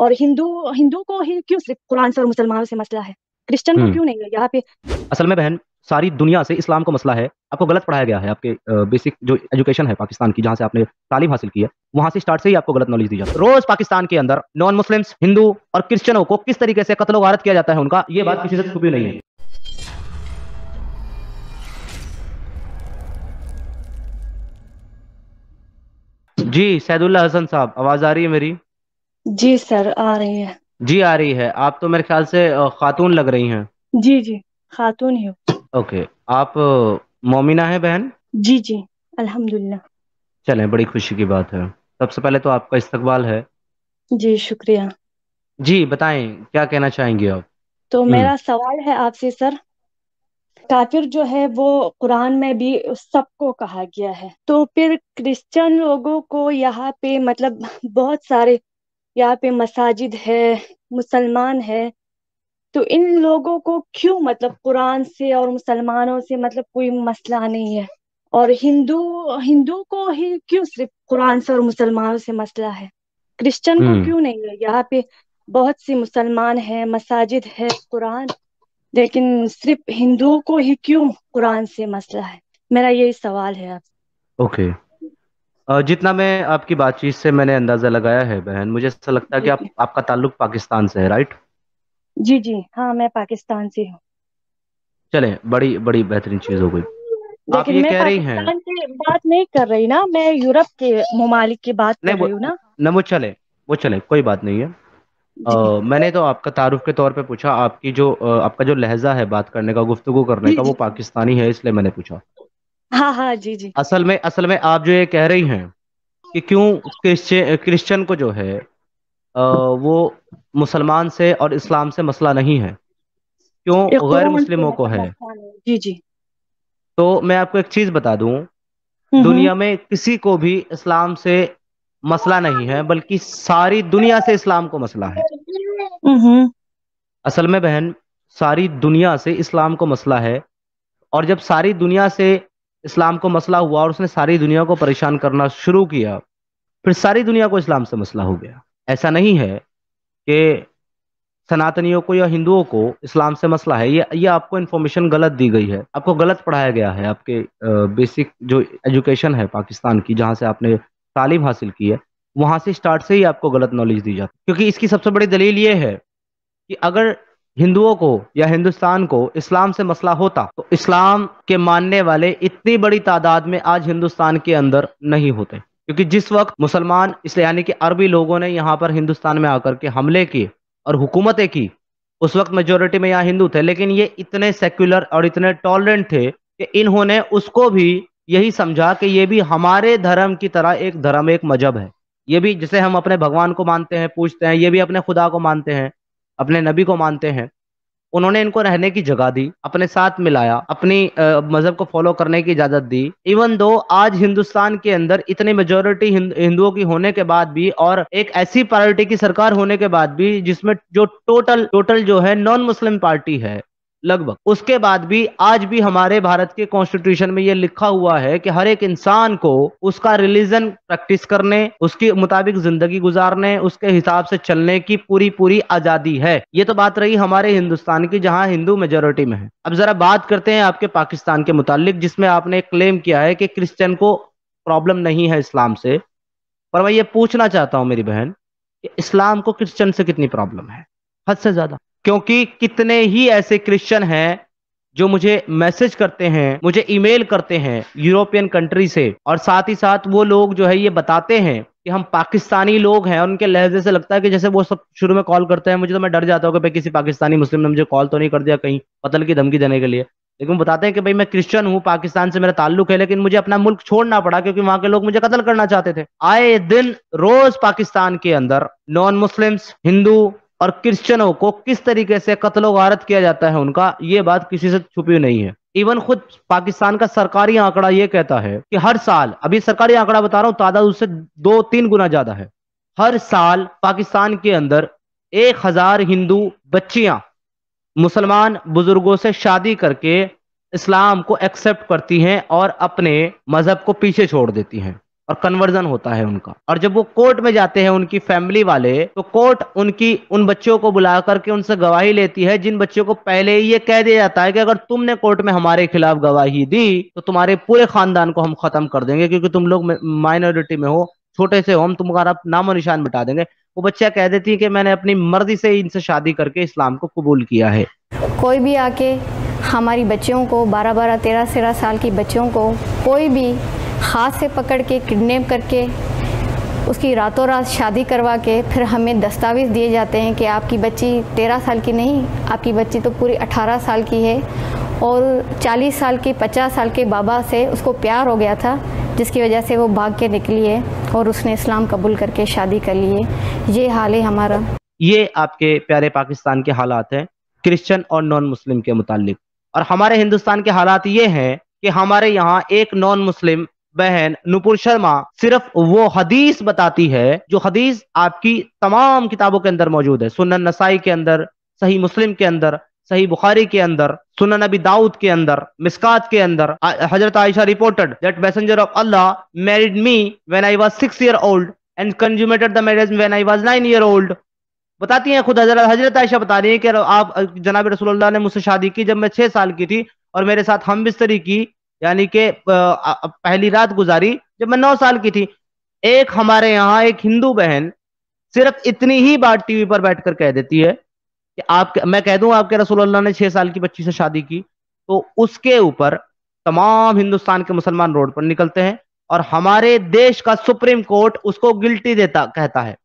और हिंदू हिंदू को ही क्यों सिर्फ कुरान से और मुसलमानों से मसला है क्रिश्चियन को हम्म। क्यों नहीं है यहाँ पे असल में बहन सारी दुनिया से इस्लाम को मसला है आपको गलत पढ़ाया गया है आपके बेसिक जो एजुकेशन है पाकिस्तान की जहाँ से आपने तालीम हासिल की है वहाँ से स्टार्ट से ही आपको गलत नॉलेज दी जाती है रोज पाकिस्तान के अंदर नॉन मुस्लिम्स हिंदू और क्रिश्चियनों को किस तरीके से कत्लो गारत किया जाता है उनका ये बात किसी से छुपी नहीं है जी सैदुल्ला हसन साहब आवाज आ रही है मेरी जी सर आ रही है जी आ रही है आप तो मेरे ख्याल से खातून लग रही हैं जी जी खातून ही ओके आप मोमिना है बहन जी जी अल्हम्दुलिल्लाह चलें बड़ी खुशी की बात है सबसे पहले तो आपका इस्तकबाल है जी शुक्रिया जी बताएं क्या कहना चाहेंगे आप तो हम्म। मेरा सवाल है आपसे सर काफिर जो है वो कुरान में भी सबको कहा गया है तो फिर क्रिश्चियन लोगों को यहाँ पे मतलब बहुत सारे यहाँ पे मसाजिद है मुसलमान है तो इन लोगों को क्यों मतलब कुरान से और मुसलमानों से मतलब कोई मसला नहीं है और हिंदू हिंदू को ही क्यों सिर्फ कुरान से और मुसलमानों से मसला है क्रिश्चियन को हम्म। क्यों नहीं है यहाँ पे बहुत सी मुसलमान है मसाजिद है कुरान लेकिन सिर्फ हिंदुओं को ही क्यों कुरान से मसला है मेरा यही सवाल है आप ओके okay. जितना मैं आपकी बातचीत से मैंने अंदाजा लगाया है बहन मुझे ऐसा लगता है कि आप आपका ताल्लुक पाकिस्तान से है राइट जी जी हाँ मैं पाकिस्तान से हूँ चले बड़ी बड़ी बेहतरीन चीज हो गई आप ये मैं कह रही हैं बात नहीं कर रही ना मैं यूरोप के ममालिक की बात कर रही हूँ ना ना वो चले वो चले कोई बात नहीं है आ, मैंने तो आपका तारुफ के तौर पे पूछा आपकी जो आपका जो लहजा है बात करने का गुफ्तगु करने का वो पाकिस्तानी है इसलिए मैंने पूछा हाँ हाँ जी जी असल में असल में आप जो ये कह रही हैं कि क्यों क्रिश्चियन को जो है आ, वो मुसलमान से और इस्लाम से मसला नहीं है क्यों गैर मुस्लिमों को है जी जी तो मैं आपको एक चीज बता दूं हम्म, हम्म। दुनिया में किसी को भी इस्लाम से मसला नहीं है बल्कि सारी दुनिया से इस्लाम को मसला है हम्म, असल में बहन सारी दुनिया से इस्लाम को मसला है और जब सारी दुनिया से इस्लाम को मसला हुआ और उसने सारी दुनिया को परेशान करना शुरू किया फिर सारी दुनिया को इस्लाम से मसला हो गया ऐसा नहीं है कि सनातनियों को या हिंदुओं को इस्लाम से मसला है ये ये आपको इन्फॉर्मेशन गलत दी गई है आपको गलत पढ़ाया गया है आपके बेसिक जो एजुकेशन है पाकिस्तान की जहाँ से आपने तालीम हासिल की है वहाँ से स्टार्ट से ही आपको गलत नॉलेज दी जाती है क्योंकि इसकी सबसे बड़ी दलील ये है कि अगर हिंदुओं को या हिंदुस्तान को इस्लाम से मसला होता तो इस्लाम के मानने वाले इतनी बड़ी तादाद में आज हिंदुस्तान के अंदर नहीं होते क्योंकि जिस वक्त मुसलमान इसलिए यानी कि अरबी लोगों ने यहाँ पर हिंदुस्तान में आकर के हमले किए और हुकूमतें की उस वक्त मेजोरिटी में यहाँ हिंदू थे लेकिन ये इतने सेक्युलर और इतने टॉलरेंट थे कि इन्होंने उसको भी यही समझा कि ये भी हमारे धर्म की तरह एक धर्म एक मजहब है ये भी जिसे हम अपने भगवान को मानते हैं पूछते हैं ये भी अपने खुदा को मानते हैं अपने नबी को मानते हैं उन्होंने इनको रहने की जगह दी अपने साथ मिलाया अपनी मज़हब को फॉलो करने की इजाज़त दी इवन दो आज हिंदुस्तान के अंदर इतनी मेजोरिटी हिंदुओं की होने के बाद भी और एक ऐसी पार्टी की सरकार होने के बाद भी जिसमें जो टोटल टोटल जो है नॉन मुस्लिम पार्टी है लगभग उसके बाद भी आज भी हमारे भारत के कॉन्स्टिट्यूशन में ये लिखा हुआ है कि हर एक इंसान को उसका रिलीजन प्रैक्टिस करने उसके मुताबिक जिंदगी गुजारने उसके हिसाब से चलने की पूरी पूरी आजादी है ये तो बात रही हमारे हिंदुस्तान की जहाँ हिंदू मेजोरिटी में है अब जरा बात करते हैं आपके पाकिस्तान के मुतालिक जिसमें आपने क्लेम किया है कि क्रिश्चियन को प्रॉब्लम नहीं है इस्लाम से पर मैं ये पूछना चाहता हूँ मेरी बहन कि इस्लाम को क्रिश्चियन से कितनी प्रॉब्लम है हद से ज्यादा क्योंकि कितने ही ऐसे क्रिश्चियन हैं जो मुझे मैसेज करते हैं मुझे ईमेल करते हैं यूरोपियन कंट्री से और साथ ही साथ वो लोग जो है ये बताते हैं कि हम पाकिस्तानी लोग हैं और उनके लहजे से लगता है कि जैसे वो सब शुरू में कॉल करते हैं मुझे तो मैं डर जाता हूँ कि भाई किसी पाकिस्तानी मुस्लिम ने मुझे कॉल तो नहीं कर दिया कहीं पतल की धमकी देने के लिए लेकिन बताते हैं कि भाई मैं क्रिश्चियन हूँ पाकिस्तान से मेरा ताल्लुक है लेकिन मुझे अपना मुल्क छोड़ना पड़ा क्योंकि वहां के लोग मुझे कत्ल करना चाहते थे आए दिन रोज पाकिस्तान के अंदर नॉन मुस्लिम्स हिंदू और क्रिश्चियनों को किस तरीके से कत्लो गारत किया जाता है उनका ये बात किसी से छुपी नहीं है इवन खुद पाकिस्तान का सरकारी आंकड़ा ये कहता है कि हर साल अभी सरकारी आंकड़ा बता रहा हूँ तादाद उससे दो तीन गुना ज्यादा है हर साल पाकिस्तान के अंदर एक हजार हिंदू बच्चियां मुसलमान बुजुर्गों से शादी करके इस्लाम को एक्सेप्ट करती हैं और अपने मजहब को पीछे छोड़ देती हैं और कन्वर्जन होता है उनका और जब वो कोर्ट में जाते हैं उनकी फैमिली वाले तो कोर्ट उनकी उन बच्चों को बुला करके उनसे गवाही लेती है जिन बच्चों को पहले ही ये कह दिया जाता है कि अगर तुमने कोर्ट में हमारे खिलाफ गवाही दी तो तुम्हारे पूरे खानदान को हम खत्म कर देंगे क्योंकि तुम लोग माइनॉरिटी में हो छोटे से हो हम तुम्हारा नामो निशान मिटा देंगे वो बच्चा कह देती है कि मैंने अपनी मर्जी से इनसे शादी करके इस्लाम को कबूल किया है कोई भी आके हमारी बच्चियों को बारह बारह तेरह तेरह साल की बच्चियों को कोई भी हाथ से पकड़ के किडनेप करके उसकी रातों रात शादी करवा के फिर हमें दस्तावेज़ दिए जाते हैं कि आपकी बच्ची तेरह साल की नहीं आपकी बच्ची तो पूरी अठारह साल की है और चालीस साल के पचास साल के बाबा से उसको प्यार हो गया था जिसकी वजह से वो भाग के निकली है और उसने इस्लाम कबूल करके शादी कर ली है ये हाल है हमारा ये आपके प्यारे पाकिस्तान के हालात हैं क्रिश्चियन और नॉन मुस्लिम के मुतालिक और हमारे हिंदुस्तान के हालात ये हैं कि हमारे यहाँ एक नॉन मुस्लिम बहन नुपुर शर्मा सिर्फ वो हदीस बताती है जो हदीस आपकी तमाम किताबों के अंदर मौजूद है सुनन नसाई के अंदर सही मुस्लिम के अंदर सही बुखारी के अंदर सुनन नबी दाऊद के अंदर मिसकात के अंदर हजरत Aisha reported that messenger of Allah married me when I was six year old and consummated the marriage when I was nine year old बताती हैं खुद हजरत हजरत आयशा बता रही है कि आप जनाब रसोल्ला ने मुझसे शादी की जब मैं छह साल की थी और मेरे साथ हम बिस्तरी की यानी कि पहली रात गुजारी जब मैं नौ साल की थी एक हमारे यहाँ एक हिंदू बहन सिर्फ इतनी ही बात टीवी पर बैठकर कह देती है कि आप मैं कह दूं आपके रसूलुल्लाह ने छह साल की बच्ची से शादी की तो उसके ऊपर तमाम हिंदुस्तान के मुसलमान रोड पर निकलते हैं और हमारे देश का सुप्रीम कोर्ट उसको गिल्टी देता कहता है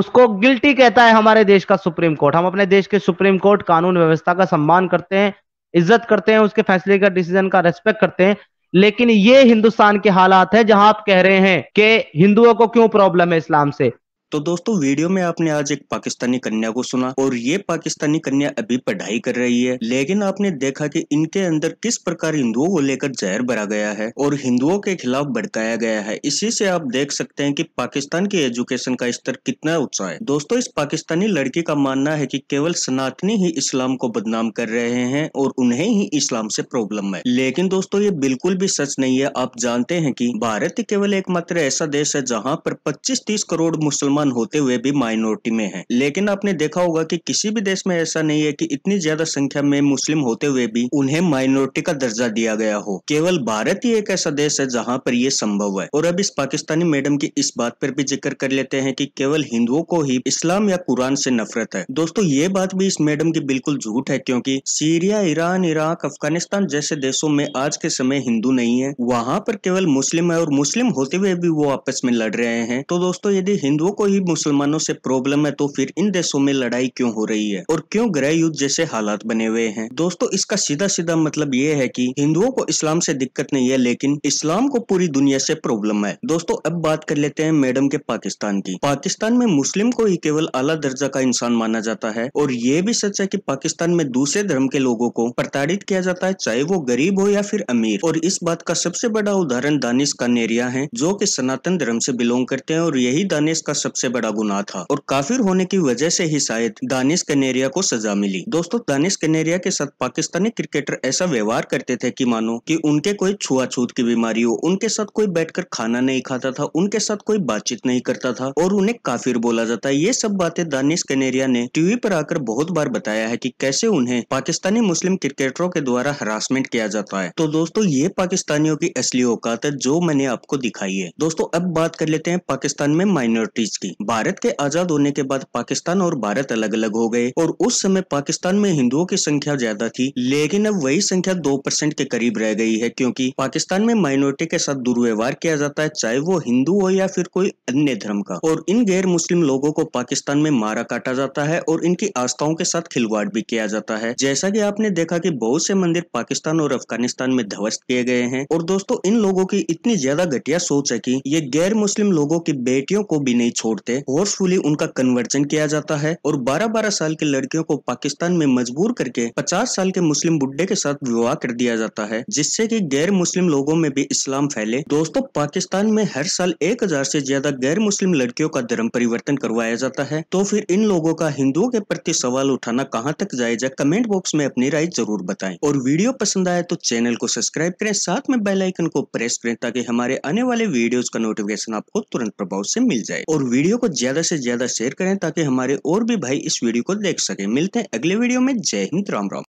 उसको गिल्टी कहता है हमारे देश का सुप्रीम कोर्ट हम अपने देश के सुप्रीम कोर्ट कानून व्यवस्था का सम्मान करते हैं इज्जत करते हैं उसके फैसले का डिसीजन का रेस्पेक्ट करते हैं लेकिन ये हिंदुस्तान के हालात है जहां आप कह रहे हैं कि हिंदुओं को क्यों प्रॉब्लम है इस्लाम से तो दोस्तों वीडियो में आपने आज एक पाकिस्तानी कन्या को सुना और ये पाकिस्तानी कन्या अभी पढ़ाई कर रही है लेकिन आपने देखा कि इनके अंदर किस प्रकार हिंदुओं को लेकर जहर भरा गया है और हिंदुओं के खिलाफ भड़काया गया है इसी से आप देख सकते हैं कि पाकिस्तान की एजुकेशन का स्तर कितना ऊंचा है दोस्तों इस पाकिस्तानी लड़की का मानना है की केवल सनातनी ही इस्लाम को बदनाम कर रहे हैं और उन्हें ही इस्लाम से प्रॉब्लम है लेकिन दोस्तों ये बिल्कुल भी सच नहीं है आप जानते हैं की भारत केवल एकमात्र ऐसा देश है जहाँ पर पच्चीस तीस करोड़ मुसलमान मुसलमान होते हुए भी माइनॉरिटी में है लेकिन आपने देखा होगा कि किसी भी देश में ऐसा नहीं है कि इतनी ज्यादा संख्या में मुस्लिम होते हुए भी उन्हें माइनॉरिटी का दर्जा दिया गया हो केवल भारत ही एक ऐसा देश है जहाँ पर यह संभव है और अब इस पाकिस्तानी मैडम की इस बात पर भी जिक्र कर लेते हैं कि केवल हिंदुओं को ही इस्लाम या कुरान से नफरत है दोस्तों ये बात भी इस मैडम की बिल्कुल झूठ है क्योंकि सीरिया ईरान इराक अफगानिस्तान जैसे देशों में आज के समय हिंदू नहीं है वहाँ पर केवल मुस्लिम है और मुस्लिम होते हुए भी वो आपस में लड़ रहे हैं तो दोस्तों यदि हिंदुओं को ही मुसलमानों से प्रॉब्लम है तो फिर इन देशों में लड़ाई क्यों हो रही है और क्यों ग्रह युद्ध जैसे हालात बने हुए हैं दोस्तों इसका सीधा सीधा मतलब ये है कि हिंदुओं को इस्लाम से दिक्कत नहीं है लेकिन इस्लाम को पूरी दुनिया से प्रॉब्लम है दोस्तों अब बात कर लेते हैं मैडम के पाकिस्तान की पाकिस्तान में मुस्लिम को ही केवल आला दर्जा का इंसान माना जाता है और ये भी सच है की पाकिस्तान में दूसरे धर्म के लोगों को प्रताड़ित किया जाता है चाहे वो गरीब हो या फिर अमीर और इस बात का सबसे बड़ा उदाहरण दानिश कानेरिया है जो की सनातन धर्म से बिलोंग करते हैं और यही दानिश का सबसे सबसे बड़ा गुनाह था और काफिर होने की वजह से ही शायद दानिश कनेरिया को सजा मिली दोस्तों दानिश कनेरिया के साथ पाकिस्तानी क्रिकेटर ऐसा व्यवहार करते थे कि मानो कि उनके कोई छुआछूत की बीमारी हो उनके साथ कोई बैठकर खाना नहीं खाता था उनके साथ कोई बातचीत नहीं करता था और उन्हें काफिर बोला जाता है ये सब बातें दानिश कनेरिया ने टीवी पर आकर बहुत बार बताया है की कैसे उन्हें पाकिस्तानी मुस्लिम क्रिकेटरों के द्वारा हरासमेंट किया जाता है तो दोस्तों ये पाकिस्तानियों की असली औकात है जो मैंने आपको दिखाई है दोस्तों अब बात कर लेते हैं पाकिस्तान में माइनॉरिटीज की थी भारत के आजाद होने के बाद पाकिस्तान और भारत अलग अलग हो गए और उस समय पाकिस्तान में हिंदुओं की संख्या ज्यादा थी लेकिन अब वही संख्या दो परसेंट के करीब रह गई है क्योंकि पाकिस्तान में माइनॉरिटी के साथ दुर्व्यवहार किया जाता है चाहे वो हिंदू हो या फिर कोई अन्य धर्म का और इन गैर मुस्लिम लोगों को पाकिस्तान में मारा काटा जाता है और इनकी आस्थाओं के साथ खिलवाड़ भी किया जाता है जैसा की आपने देखा की बहुत से मंदिर पाकिस्तान और अफगानिस्तान में ध्वस्त किए गए हैं और दोस्तों इन लोगों की इतनी ज्यादा घटिया सोच है की ये गैर मुस्लिम लोगों की बेटियों को भी नहीं छोड़ छोड़ते फोर्सफुली उनका कन्वर्जन किया जाता है और 12-12 साल के लड़कियों को पाकिस्तान में मजबूर करके 50 साल के मुस्लिम बुढ़े के साथ विवाह कर दिया जाता है जिससे कि गैर मुस्लिम लोगों में भी इस्लाम फैले दोस्तों पाकिस्तान में हर साल एक हजार से ज्यादा गैर मुस्लिम लड़कियों का धर्म परिवर्तन करवाया जाता है तो फिर इन लोगों का हिंदुओं के प्रति सवाल उठाना कहाँ तक जायजा कमेंट बॉक्स में अपनी राय जरूर बताएं और वीडियो पसंद आए तो चैनल को सब्सक्राइब करें साथ में बेल आइकन को प्रेस करें ताकि हमारे आने वाले वीडियोस का नोटिफिकेशन आपको तुरंत प्रभाव से मिल जाए और वीडियो को ज्यादा से ज्यादा शेयर करें ताकि हमारे और भी भाई इस वीडियो को देख सके मिलते हैं अगले वीडियो में जय हिंद राम राम